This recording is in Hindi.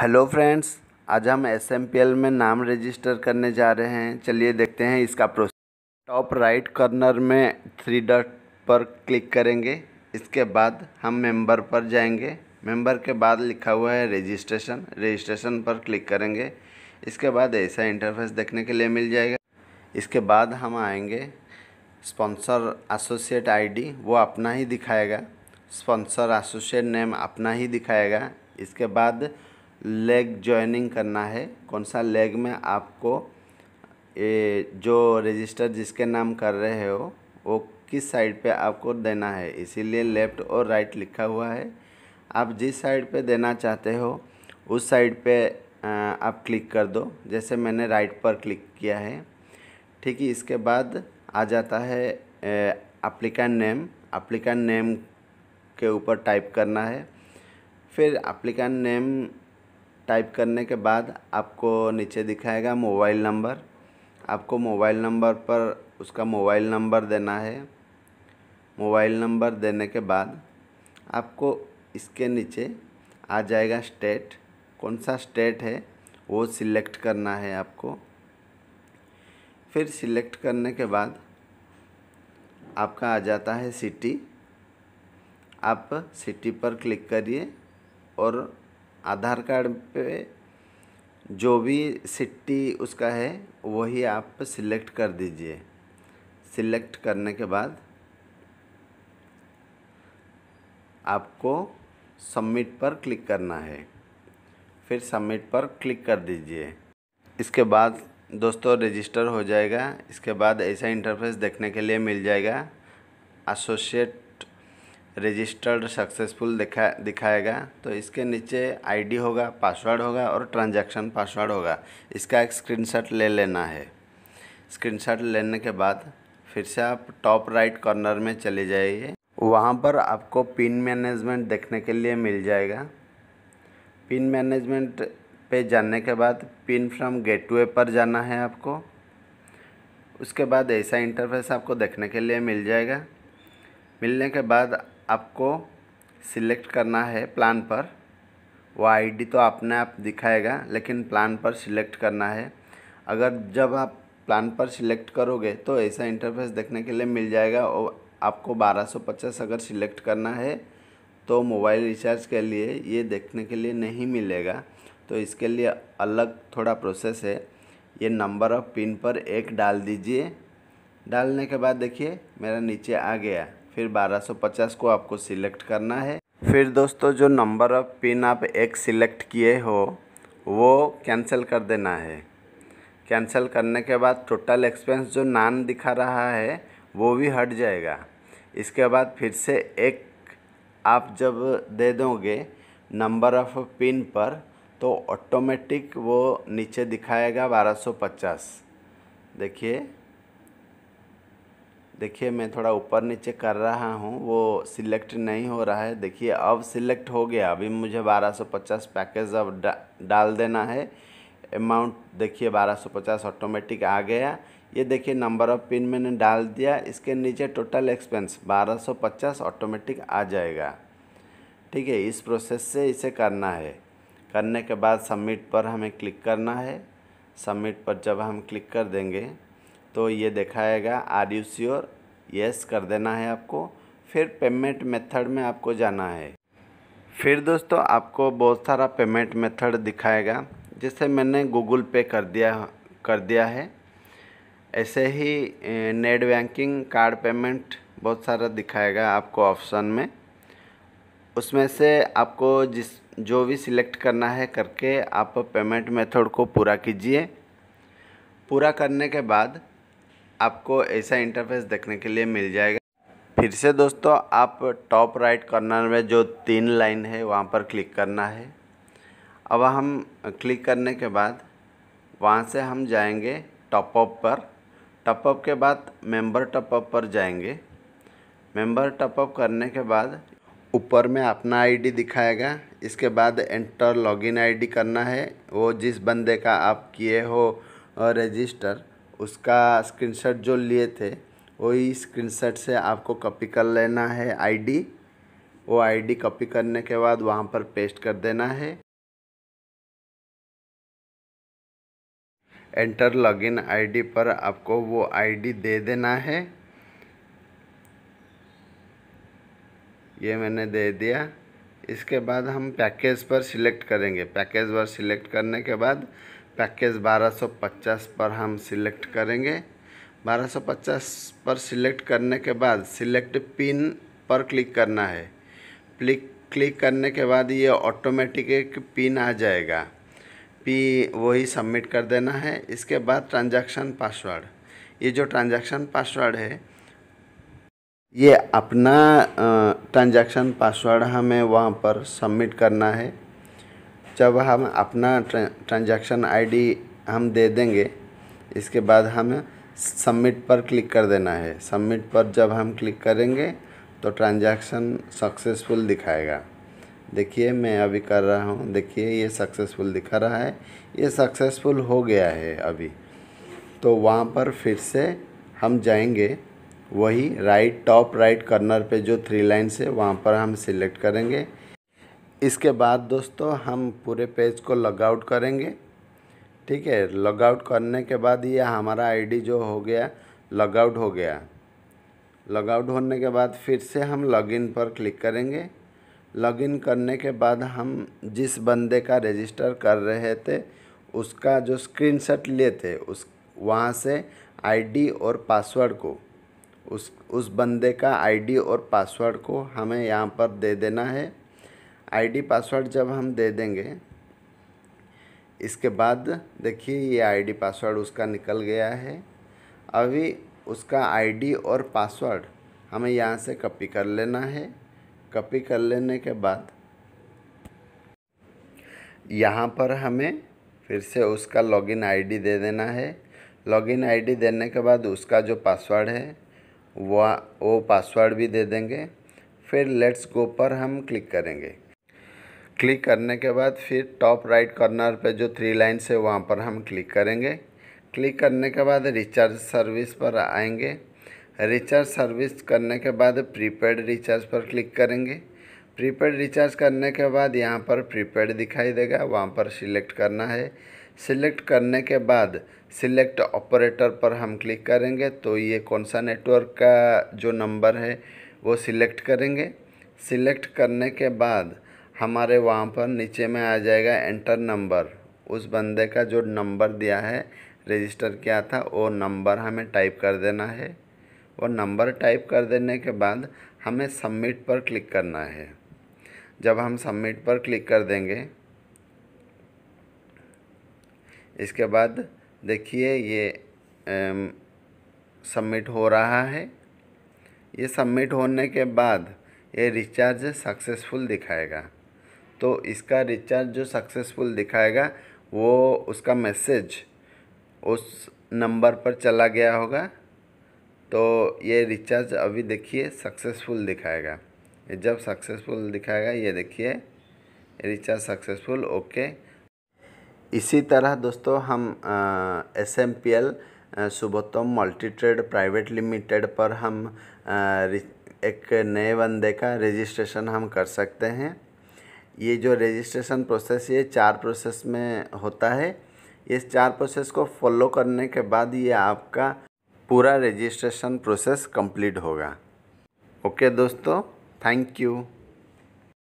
हेलो फ्रेंड्स आज हम एस में नाम रजिस्टर करने जा रहे हैं चलिए देखते हैं इसका प्रोसेस टॉप राइट कॉर्नर में थ्री डॉट पर क्लिक करेंगे इसके बाद हम मेंबर पर जाएंगे मेंबर के बाद लिखा हुआ है रजिस्ट्रेशन रजिस्ट्रेशन पर क्लिक करेंगे इसके बाद ऐसा इंटरफेस देखने के लिए मिल जाएगा इसके बाद हम आएंगे स्पॉन्सर एसोसिएट आईडी वो अपना ही दिखाएगा स्पॉन्सर एसोसिएट नेम अपना ही दिखाएगा इसके बाद लेग जॉइनिंग करना है कौन सा लेग में आपको ये जो रजिस्टर जिसके नाम कर रहे हो वो किस साइड पे आपको देना है इसीलिए लेफ़्ट और राइट लिखा हुआ है आप जिस साइड पे देना चाहते हो उस साइड पे आप क्लिक कर दो जैसे मैंने राइट पर क्लिक किया है ठीक है इसके बाद आ जाता है अप्लीकान नेम अप्लीकान नेम के ऊपर टाइप करना है फिर अप्लीकान नेम टाइप करने के बाद आपको नीचे दिखाएगा मोबाइल नंबर आपको मोबाइल नंबर पर उसका मोबाइल नंबर देना है मोबाइल नंबर देने के बाद आपको इसके नीचे आ जाएगा स्टेट कौन सा स्टेट है वो सिलेक्ट करना है आपको फिर सिलेक्ट करने के बाद आपका आ जाता है सिटी आप सिटी पर क्लिक करिए और आधार कार्ड पे जो भी सिट्टी उसका है वही आप सिलेक्ट कर दीजिए सिलेक्ट करने के बाद आपको सबमिट पर क्लिक करना है फिर सबमिट पर क्लिक कर दीजिए इसके बाद दोस्तों रजिस्टर हो जाएगा इसके बाद ऐसा इंटरफेस देखने के लिए मिल जाएगा एसोसिएट रजिस्टर्ड सक्सेसफुल दिखा दिखाएगा तो इसके नीचे आईडी होगा पासवर्ड होगा और ट्रांजैक्शन पासवर्ड होगा इसका एक स्क्रीनशॉट ले लेना है स्क्रीनशॉट लेने के बाद फिर से आप टॉप राइट कॉर्नर में चले जाइए वहाँ पर आपको पिन मैनेजमेंट देखने के लिए मिल जाएगा पिन मैनेजमेंट पे जाने के बाद पिन फ्रॉम गेटवे पर जाना है आपको उसके बाद ऐसा इंटरफेस आपको देखने के लिए मिल जाएगा मिलने के बाद आपको सिलेक्ट करना है प्लान पर वो आईडी तो अपने आप दिखाएगा लेकिन प्लान पर सिलेक्ट करना है अगर जब आप प्लान पर सिलेक्ट करोगे तो ऐसा इंटरफेस देखने के लिए मिल जाएगा और आपको 1250 अगर सिलेक्ट करना है तो मोबाइल रिचार्ज के लिए ये देखने के लिए नहीं मिलेगा तो इसके लिए अलग थोड़ा प्रोसेस है ये नंबर ऑफ पिन पर एक डाल दीजिए डालने के बाद देखिए मेरा नीचे आ गया फिर 1250 को आपको सिलेक्ट करना है फिर दोस्तों जो नंबर ऑफ पिन आप एक सिलेक्ट किए हो वो कैंसिल कर देना है कैंसिल करने के बाद टोटल एक्सपेंस जो नान दिखा रहा है वो भी हट जाएगा इसके बाद फिर से एक आप जब दे दोगे नंबर ऑफ पिन पर तो ऑटोमेटिक वो नीचे दिखाएगा 1250 देखिए देखिए मैं थोड़ा ऊपर नीचे कर रहा हूँ वो सिलेक्ट नहीं हो रहा है देखिए अब सिलेक्ट हो गया अभी मुझे 1250 पैकेज अब डा, डाल देना है अमाउंट देखिए 1250 ऑटोमेटिक आ गया ये देखिए नंबर ऑफ पिन मैंने डाल दिया इसके नीचे टोटल एक्सपेंस 1250 ऑटोमेटिक आ जाएगा ठीक है इस प्रोसेस से इसे करना है करने के बाद सबमिट पर हमें क्लिक करना है सबमिट पर जब हम क्लिक कर देंगे तो ये दिखाएगा आर यू श्योर यस कर देना है आपको फिर पेमेंट मेथड में आपको जाना है फिर दोस्तों आपको बहुत सारा पेमेंट मेथड दिखाएगा जैसे मैंने गूगल पे कर दिया कर दिया है ऐसे ही नेट बैंकिंग कार्ड पेमेंट बहुत सारा दिखाएगा आपको ऑप्शन में उसमें से आपको जिस जो भी सिलेक्ट करना है करके आप पेमेंट मेथड को पूरा कीजिए पूरा करने के बाद आपको ऐसा इंटरफेस देखने के लिए मिल जाएगा फिर से दोस्तों आप टॉप राइट कॉर्नर में जो तीन लाइन है वहाँ पर क्लिक करना है अब हम क्लिक करने के बाद वहाँ से हम जाएंगे टॉपअप पर टॉपअप के बाद मेंबर टॉपअप पर जाएंगे मेंबर टॉपअप करने के बाद ऊपर में अपना आईडी दिखाएगा इसके बाद एंटर लॉगिन आईडी करना है वो जिस बंदे का आप किए हो रजिस्टर उसका स्क्रीनशॉट जो लिए थे वही स्क्रीनशॉट से आपको कॉपी कर लेना है आईडी वो आईडी कॉपी करने के बाद वहाँ पर पेस्ट कर देना है एंटर लॉगिन आईडी पर आपको वो आईडी दे देना है ये मैंने दे दिया इसके बाद हम पैकेज पर सिलेक्ट करेंगे पैकेज पर सिलेक्ट करने के बाद पैकेज 1250 पर हम सिलेक्ट करेंगे 1250 पर सिलेक्ट करने के बाद सिलेक्ट पिन पर क्लिक करना है क्लिक क्लिक करने के बाद ये ऑटोमेटिक एक पिन आ जाएगा पी वही सबमिट कर देना है इसके बाद ट्रांजैक्शन पासवर्ड ये जो ट्रांजैक्शन पासवर्ड है ये अपना ट्रांजैक्शन पासवर्ड हमें वहाँ पर सबमिट करना है जब हम अपना ट्रांजैक्शन आईडी हम दे देंगे इसके बाद हमें सबमिट पर क्लिक कर देना है सबमिट पर जब हम क्लिक करेंगे तो ट्रांजैक्शन सक्सेसफुल दिखाएगा देखिए मैं अभी कर रहा हूँ देखिए ये सक्सेसफुल दिखा रहा है ये सक्सेसफुल हो गया है अभी तो वहाँ पर फिर से हम जाएंगे वही राइट टॉप राइट कॉर्नर पे जो थ्री लाइन से वहाँ पर हम सिलेक्ट करेंगे इसके बाद दोस्तों हम पूरे पेज को लॉगआउट करेंगे ठीक है लॉगआउट करने के बाद ये हमारा आईडी जो हो गया लॉगआउट हो गया लॉगआउट होने के बाद फिर से हम लॉगिन पर क्लिक करेंगे लॉगिन करने के बाद हम जिस बंदे का रजिस्टर कर रहे थे उसका जो स्क्रीनशॉट लिए थे उस वहाँ से आईडी और पासवर्ड को उस उस बंदे का आईडी और पासवर्ड को हमें यहाँ पर दे देना है आईडी पासवर्ड जब हम दे देंगे इसके बाद देखिए ये आईडी पासवर्ड उसका निकल गया है अभी उसका आईडी और पासवर्ड हमें यहाँ से कॉपी कर लेना है कॉपी कर लेने के बाद यहाँ पर हमें फिर से उसका लॉगिन आईडी दे देना है लॉगिन आईडी देने के बाद उसका जो पासवर्ड है वह वो, वो पासवर्ड भी दे देंगे फिर लेट्स गो पर हम क्लिक करेंगे क्लिक करने के बाद फिर टॉप राइट कॉर्नर पे जो थ्री लाइन्स है वहाँ पर हम क्लिक करेंगे क्लिक करने के बाद रिचार्ज सर्विस पर आएंगे रिचार्ज सर्विस करने के बाद प्रीपेड रिचार्ज पर क्लिक करेंगे प्रीपेड रिचार्ज करने के बाद यहाँ पर प्रीपेड दिखाई देगा वहाँ पर सिलेक्ट करना है सिलेक्ट करने के बाद सिलेक्ट ऑपरेटर पर हम क्लिक करेंगे तो ये कौन सा नेटवर्क का जो नंबर है वो सिलेक्ट करेंगे सिलेक्ट करने के बाद हमारे वहाँ पर नीचे में आ जाएगा एंटर नंबर उस बंदे का जो नंबर दिया है रजिस्टर किया था वो नंबर हमें टाइप कर देना है वो नंबर टाइप कर देने के बाद हमें सबमिट पर क्लिक करना है जब हम सबमिट पर क्लिक कर देंगे इसके बाद देखिए ये सबमिट हो रहा है ये सबमिट होने के बाद ये रिचार्ज सक्सेसफुल दिखाएगा तो इसका रिचार्ज जो सक्सेसफुल दिखाएगा वो उसका मैसेज उस नंबर पर चला गया होगा तो ये रिचार्ज अभी देखिए सक्सेसफुल दिखाएगा जब सक्सेसफुल दिखाएगा ये देखिए रिचार्ज सक्सेसफुल ओके इसी तरह दोस्तों हम S M P L Shubhottam multi trade private limited पर हम आ, एक नए बंदे का रजिस्ट्रेशन हम कर सकते हैं ये जो रजिस्ट्रेशन प्रोसेस ये चार प्रोसेस में होता है इस चार प्रोसेस को फॉलो करने के बाद ये आपका पूरा रजिस्ट्रेशन प्रोसेस कंप्लीट होगा ओके दोस्तों थैंक यू